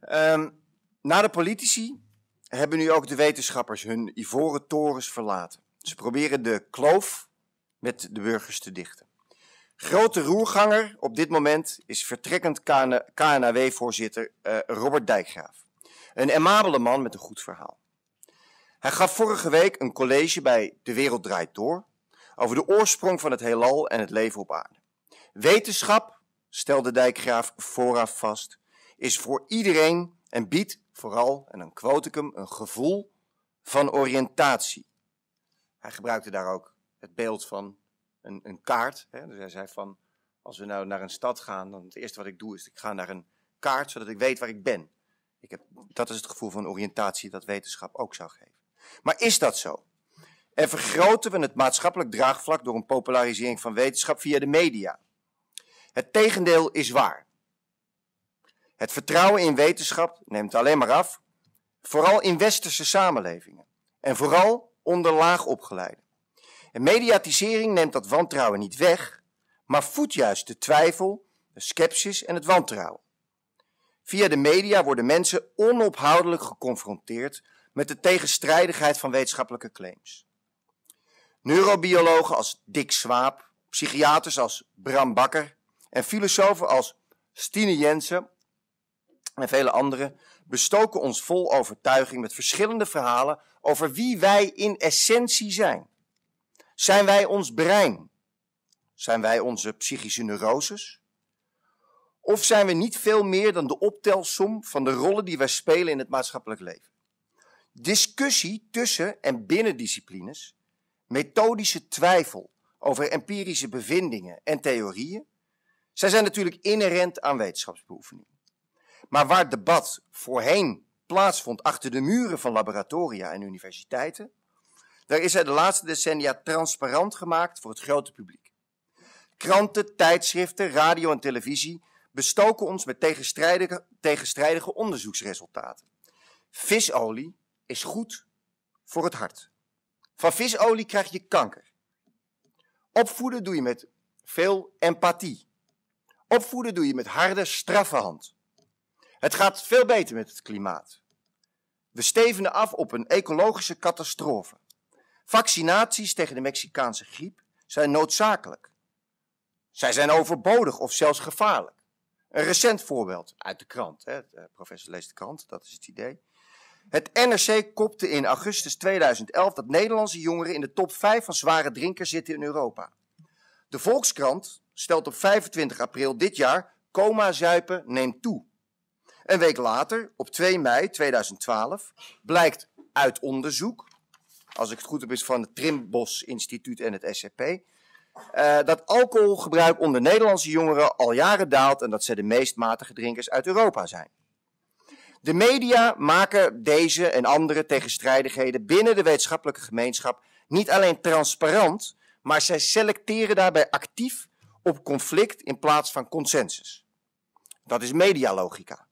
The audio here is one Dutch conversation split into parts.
Ehm, na de politici hebben nu ook de wetenschappers hun ivoren torens verlaten. Ze proberen de kloof met de burgers te dichten. Grote roerganger op dit moment is vertrekkend KNAW-voorzitter eh, Robert Dijkgraaf. Een emabele man met een goed verhaal. Hij gaf vorige week een college bij De Wereld Draait Door over de oorsprong van het heelal en het leven op aarde. Wetenschap, stelde Dijkgraaf vooraf vast, is voor iedereen en biedt vooral, en dan quote ik hem, een gevoel van oriëntatie. Hij gebruikte daar ook het beeld van een, een kaart. Hè? Dus hij zei van, als we nou naar een stad gaan, dan het eerste wat ik doe is, ik ga naar een kaart, zodat ik weet waar ik ben. Ik heb, dat is het gevoel van oriëntatie dat wetenschap ook zou geven. Maar is dat zo? En vergroten we het maatschappelijk draagvlak door een popularisering van wetenschap via de media? Het tegendeel is waar. Het vertrouwen in wetenschap neemt alleen maar af, vooral in westerse samenlevingen en vooral onder opgeleiden. En mediatisering neemt dat wantrouwen niet weg, maar voedt juist de twijfel, de sceptisisme en het wantrouwen. Via de media worden mensen onophoudelijk geconfronteerd met de tegenstrijdigheid van wetenschappelijke claims. Neurobiologen als Dick Swaap, psychiaters als Bram Bakker en filosofen als Stine Jensen en vele anderen bestoken ons vol overtuiging met verschillende verhalen over wie wij in essentie zijn. Zijn wij ons brein? Zijn wij onze psychische neuroses? Of zijn we niet veel meer dan de optelsom van de rollen die wij spelen in het maatschappelijk leven? Discussie tussen en binnen disciplines, methodische twijfel over empirische bevindingen en theorieën, zij zijn natuurlijk inherent aan wetenschapsbeoefening. Maar waar debat voorheen plaatsvond achter de muren van laboratoria en universiteiten, daar is hij de laatste decennia transparant gemaakt voor het grote publiek. Kranten, tijdschriften, radio en televisie bestoken ons met tegenstrijdige, tegenstrijdige onderzoeksresultaten. Visolie is goed voor het hart. Van visolie krijg je kanker. Opvoeden doe je met veel empathie. Opvoeden doe je met harde, straffe hand. Het gaat veel beter met het klimaat. We stevenen af op een ecologische catastrofe. Vaccinaties tegen de Mexicaanse griep zijn noodzakelijk. Zij zijn overbodig of zelfs gevaarlijk. Een recent voorbeeld uit de krant. Hè? De eh, professor leest de krant, dat is het idee. Het NRC kopte in augustus 2011 dat Nederlandse jongeren in de top 5 van zware drinkers zitten in Europa. De Volkskrant stelt op 25 april dit jaar: coma-zuipen neemt toe. Een week later, op 2 mei 2012, blijkt uit onderzoek, als ik het goed heb, is van het Trimbos Instituut en het SCP, eh, dat alcoholgebruik onder Nederlandse jongeren al jaren daalt en dat ze de meest matige drinkers uit Europa zijn. De media maken deze en andere tegenstrijdigheden binnen de wetenschappelijke gemeenschap niet alleen transparant, maar zij selecteren daarbij actief op conflict in plaats van consensus. Dat is medialogica.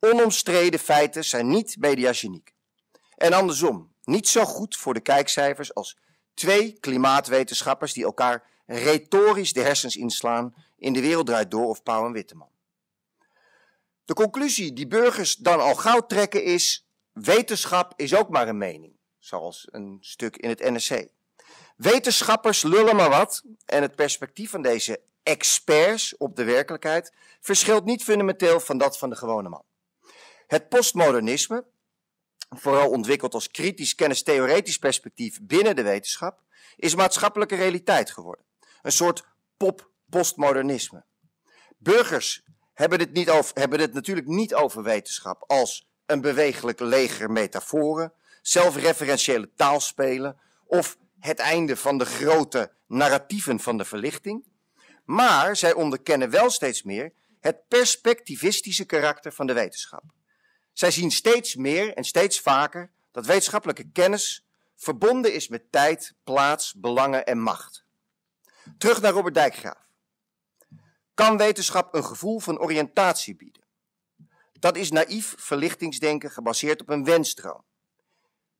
Onomstreden feiten zijn niet mediageniek. En andersom, niet zo goed voor de kijkcijfers als twee klimaatwetenschappers die elkaar retorisch de hersens inslaan in De Wereld Draait Door of Pauw en Witteman. De conclusie die burgers dan al gauw trekken is: wetenschap is ook maar een mening, zoals een stuk in het NRC. Wetenschappers lullen maar wat en het perspectief van deze experts op de werkelijkheid verschilt niet fundamenteel van dat van de gewone man. Het postmodernisme, vooral ontwikkeld als kritisch kennistheoretisch perspectief binnen de wetenschap, is maatschappelijke realiteit geworden. Een soort pop-postmodernisme. Burgers hebben het, niet hebben het natuurlijk niet over wetenschap als een bewegelijk leger metaforen, zelfreferentiële taalspelen of het einde van de grote narratieven van de verlichting. Maar zij onderkennen wel steeds meer het perspectivistische karakter van de wetenschap. Zij zien steeds meer en steeds vaker dat wetenschappelijke kennis verbonden is met tijd, plaats, belangen en macht. Terug naar Robert Dijkgraaf. Kan wetenschap een gevoel van oriëntatie bieden? Dat is naïef verlichtingsdenken gebaseerd op een wensdroom.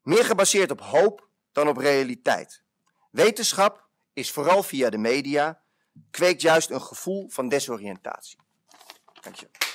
Meer gebaseerd op hoop dan op realiteit. Wetenschap is vooral via de media, kweekt juist een gevoel van desoriëntatie. Dankjewel.